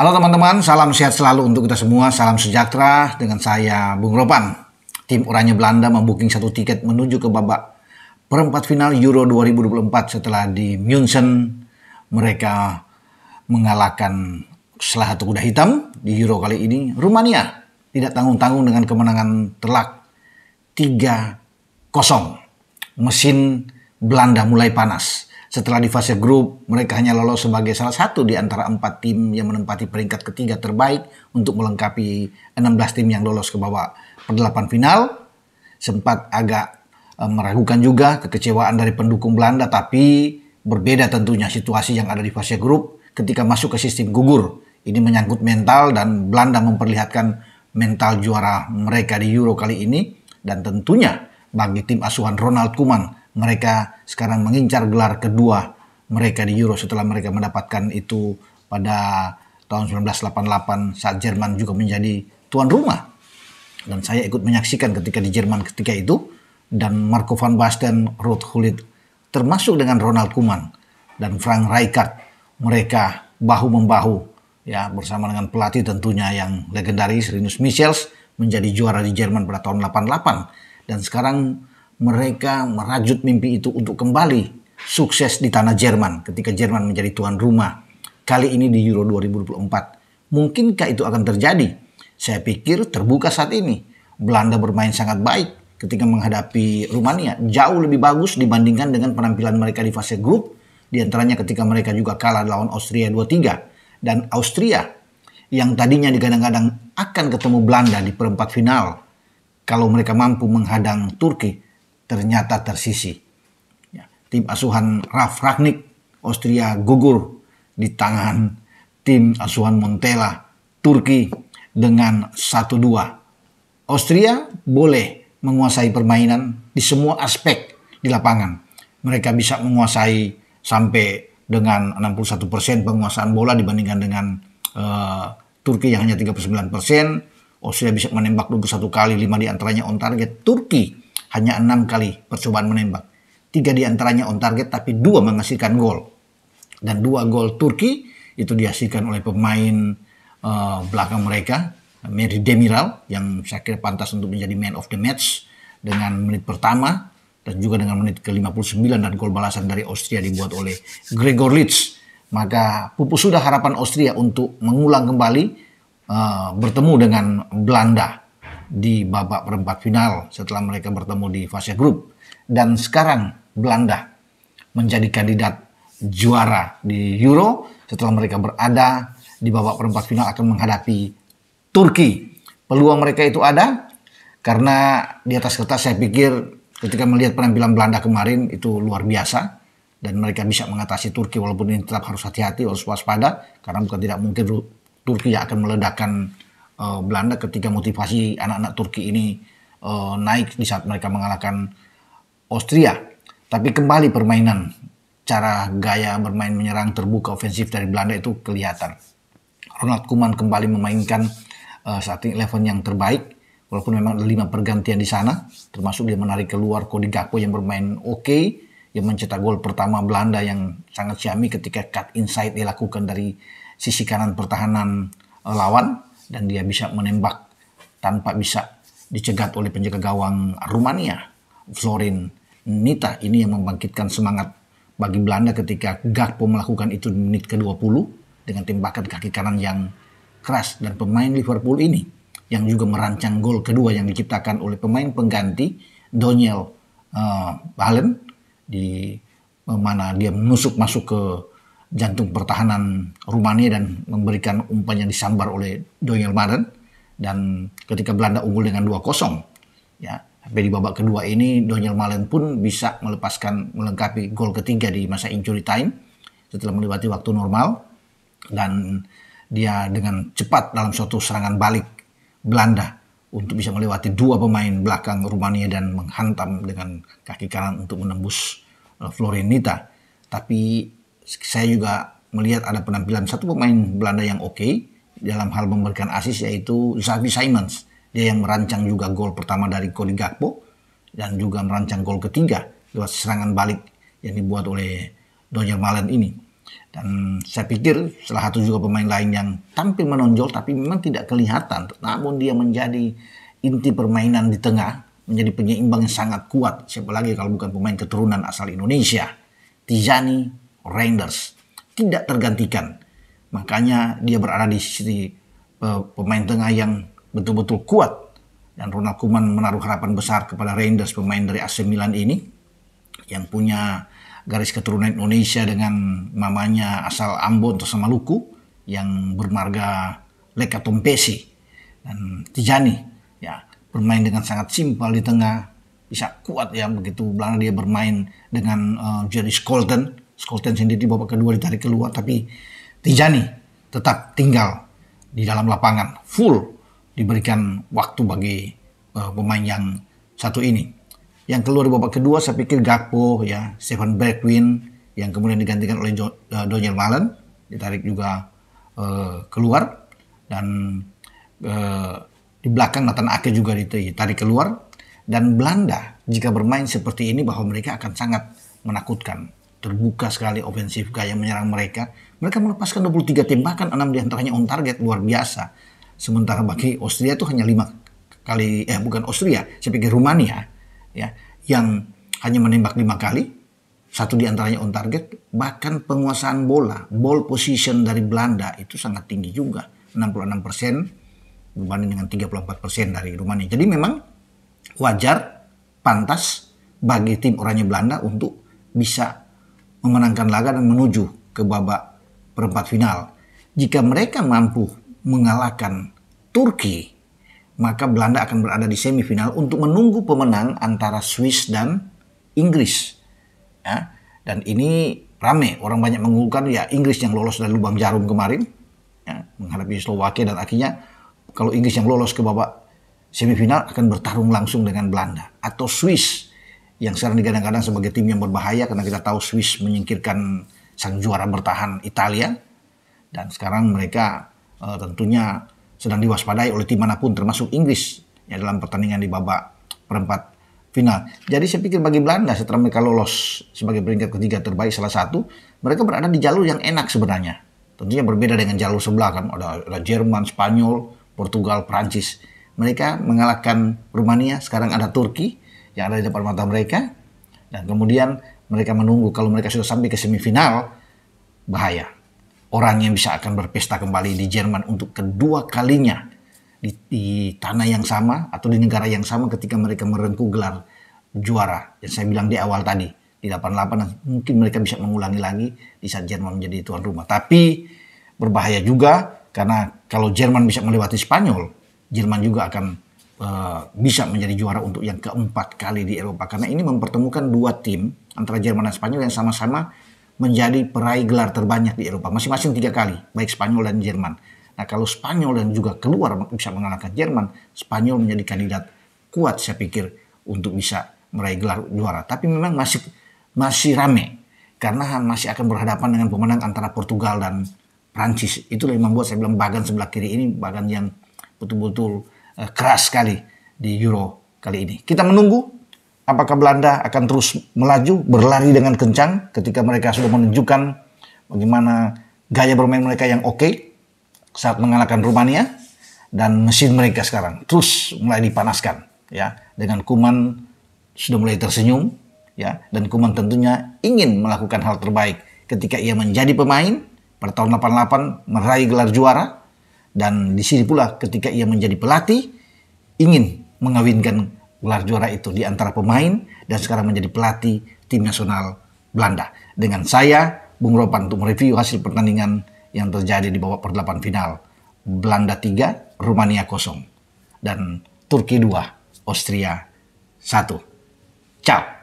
Halo teman-teman, salam sehat selalu untuk kita semua. Salam sejahtera dengan saya Bung Ropan. Tim Oranye Belanda membuking satu tiket menuju ke babak perempat final Euro 2024 setelah di München mereka mengalahkan salah satu kuda hitam di Euro kali ini Rumania tidak tanggung-tanggung dengan kemenangan telak 3-0. Mesin Belanda mulai panas. Setelah di fase grup, mereka hanya lolos sebagai salah satu di antara empat tim yang menempati peringkat ketiga terbaik untuk melengkapi 16 tim yang lolos ke bawah perdelapan final. Sempat agak eh, meragukan juga kekecewaan dari pendukung Belanda, tapi berbeda tentunya situasi yang ada di fase grup ketika masuk ke sistem gugur. Ini menyangkut mental dan Belanda memperlihatkan mental juara mereka di Euro kali ini dan tentunya bagi tim asuhan Ronald Koeman mereka sekarang mengincar gelar kedua mereka di Euro setelah mereka mendapatkan itu pada tahun 1988 saat Jerman juga menjadi tuan rumah. Dan saya ikut menyaksikan ketika di Jerman ketika itu dan Marco van Basten, Ruth Hulit termasuk dengan Ronald Koeman dan Frank Rijkaard mereka bahu membahu ya bersama dengan pelatih tentunya yang legendaris Rinus Michels menjadi juara di Jerman pada tahun 88 dan sekarang mereka merajut mimpi itu untuk kembali sukses di tanah Jerman ketika Jerman menjadi tuan rumah kali ini di Euro 2024. Mungkinkah itu akan terjadi? Saya pikir terbuka saat ini. Belanda bermain sangat baik ketika menghadapi Rumania. Jauh lebih bagus dibandingkan dengan penampilan mereka di fase grup. Di antaranya ketika mereka juga kalah lawan Austria 2-3. Dan Austria yang tadinya digadang-gadang akan ketemu Belanda di perempat final kalau mereka mampu menghadang Turki ternyata tersisih. Ya, tim asuhan Raf Ragnik, Austria gugur di tangan tim asuhan Montella, Turki dengan 1-2. Austria boleh menguasai permainan di semua aspek di lapangan. Mereka bisa menguasai sampai dengan 61% penguasaan bola dibandingkan dengan uh, Turki yang hanya 39%. Austria bisa menembak 21 kali, 5 di antaranya on target. Turki hanya enam kali percobaan menembak. Tiga diantaranya on target tapi dua menghasilkan gol. Dan dua gol Turki itu dihasilkan oleh pemain uh, belakang mereka, Mary Demiral yang saya kira pantas untuk menjadi man of the match dengan menit pertama dan juga dengan menit ke-59 dan gol balasan dari Austria dibuat oleh Gregor Litz. Maka pupus sudah harapan Austria untuk mengulang kembali uh, bertemu dengan Belanda di babak perempat final setelah mereka bertemu di fase grup. Dan sekarang Belanda menjadi kandidat juara di Euro setelah mereka berada di babak perempat final akan menghadapi Turki. Peluang mereka itu ada karena di atas kertas saya pikir ketika melihat penampilan Belanda kemarin itu luar biasa dan mereka bisa mengatasi Turki walaupun ini tetap harus hati-hati harus waspada karena bukan tidak mungkin Turki akan meledakkan uh, Belanda ketika motivasi anak-anak Turki ini uh, naik di saat mereka mengalahkan Austria. Tapi kembali permainan, cara gaya bermain menyerang terbuka ofensif dari Belanda itu kelihatan. Ronald Koeman kembali memainkan uh, eh, ini level yang terbaik, walaupun memang ada lima pergantian di sana, termasuk dia menarik keluar Cody Gakpo yang bermain oke, okay, yang mencetak gol pertama Belanda yang sangat siami ketika cut inside dilakukan dari sisi kanan pertahanan lawan dan dia bisa menembak tanpa bisa dicegat oleh penjaga gawang Rumania, Florin Nita. Ini yang membangkitkan semangat bagi Belanda ketika Gakpo melakukan itu di menit ke-20 dengan tembakan kaki kanan yang keras dan pemain Liverpool ini yang juga merancang gol kedua yang diciptakan oleh pemain pengganti Daniel uh, eh, Balen di eh, mana dia menusuk masuk ke jantung pertahanan Rumania dan memberikan umpan yang disambar oleh Daniel Madden dan ketika Belanda unggul dengan 2-0 ya sampai di babak kedua ini Daniel Malen pun bisa melepaskan melengkapi gol ketiga di masa injury time setelah melewati waktu normal dan dia dengan cepat dalam suatu serangan balik Belanda untuk bisa melewati dua pemain belakang Rumania dan menghantam dengan kaki kanan untuk menembus eh, Florinita tapi saya juga melihat ada penampilan satu pemain Belanda yang oke okay, dalam hal memberikan asis yaitu Xavi Simons. Dia yang merancang juga gol pertama dari Cody Gakpo dan juga merancang gol ketiga lewat serangan balik yang dibuat oleh Donjel Malen ini. Dan saya pikir salah satu juga pemain lain yang tampil menonjol tapi memang tidak kelihatan. Namun dia menjadi inti permainan di tengah, menjadi penyeimbang yang sangat kuat. Siapa lagi kalau bukan pemain keturunan asal Indonesia. Tijani Rangers. Tidak tergantikan. Makanya dia berada di sisi eh, pemain tengah yang betul-betul kuat. Dan Ronald Koeman menaruh harapan besar kepada Rangers pemain dari AC Milan ini. Yang punya garis keturunan Indonesia dengan mamanya asal Ambon atau Maluku yang bermarga Leka Tompesi dan Tijani ya bermain dengan sangat simpel di tengah bisa kuat ya begitu Belanda dia bermain dengan uh, eh, Jerry Skolten Skolten sendiri babak kedua ditarik keluar tapi Tijani tetap tinggal di dalam lapangan full diberikan waktu bagi uh, pemain yang satu ini. Yang keluar di babak kedua saya pikir Gakpo ya, Stephen Bergwijn yang kemudian digantikan oleh jo, uh, Daniel Malen ditarik juga uh, keluar dan uh, di belakang Nathan Ake juga ditarik keluar dan Belanda jika bermain seperti ini bahwa mereka akan sangat menakutkan terbuka sekali ofensif gaya menyerang mereka. Mereka melepaskan 23 tembakan, 6 diantaranya on target, luar biasa. Sementara bagi Austria itu hanya 5 kali, eh bukan Austria, saya pikir Rumania, ya, yang hanya menembak 5 kali, satu diantaranya on target, bahkan penguasaan bola, ball position dari Belanda itu sangat tinggi juga, 66 persen berbanding dengan 34 persen dari Rumania. Jadi memang wajar, pantas bagi tim orangnya Belanda untuk bisa memenangkan laga dan menuju ke babak perempat final. Jika mereka mampu mengalahkan Turki, maka Belanda akan berada di semifinal untuk menunggu pemenang antara Swiss dan Inggris. Ya, dan ini rame, orang banyak mengunggulkan ya Inggris yang lolos dari lubang jarum kemarin ya, menghadapi Slovakia dan akhirnya kalau Inggris yang lolos ke babak semifinal akan bertarung langsung dengan Belanda atau Swiss yang sekarang digadang-gadang sebagai tim yang berbahaya karena kita tahu Swiss menyingkirkan sang juara bertahan Italia dan sekarang mereka uh, tentunya sedang diwaspadai oleh tim manapun termasuk Inggris ya dalam pertandingan di babak perempat final. Jadi saya pikir bagi Belanda setelah mereka lolos sebagai peringkat ketiga terbaik salah satu, mereka berada di jalur yang enak sebenarnya. Tentunya berbeda dengan jalur sebelah kan ada, ada Jerman, Spanyol, Portugal, Prancis. Mereka mengalahkan Rumania, sekarang ada Turki, yang ada di depan mata mereka dan kemudian mereka menunggu kalau mereka sudah sampai ke semifinal bahaya orang yang bisa akan berpesta kembali di Jerman untuk kedua kalinya di, di tanah yang sama atau di negara yang sama ketika mereka merengkuh gelar juara yang saya bilang di awal tadi di 88 mungkin mereka bisa mengulangi lagi di saat Jerman menjadi tuan rumah tapi berbahaya juga karena kalau Jerman bisa melewati Spanyol Jerman juga akan Eh, bisa menjadi juara untuk yang keempat kali di Eropa karena ini mempertemukan dua tim antara Jerman dan Spanyol yang sama-sama menjadi peraih gelar terbanyak di Eropa masing-masing tiga kali baik Spanyol dan Jerman. Nah kalau Spanyol dan juga keluar bisa mengalahkan Jerman, Spanyol menjadi kandidat kuat saya pikir untuk bisa meraih gelar juara. Tapi memang masih masih rame karena masih akan berhadapan dengan pemenang antara Portugal dan Prancis. Itulah yang membuat saya bilang bagan sebelah kiri ini bagan yang betul-betul Eh, keras sekali di Euro kali ini. Kita menunggu apakah Belanda akan terus melaju, berlari dengan kencang ketika mereka sudah menunjukkan bagaimana gaya bermain mereka yang oke okay saat mengalahkan Rumania dan mesin mereka sekarang terus mulai dipanaskan ya dengan Kuman sudah mulai tersenyum ya dan Kuman tentunya ingin melakukan hal terbaik ketika ia menjadi pemain pada tahun 88 meraih gelar juara dan di sini pula ketika ia menjadi pelatih, ingin mengawinkan gelar juara itu di antara pemain dan sekarang menjadi pelatih tim nasional Belanda. Dengan saya, Bung Ropan untuk mereview hasil pertandingan yang terjadi di babak perdelapan final. Belanda 3, Rumania 0. Dan Turki 2, Austria 1. Ciao!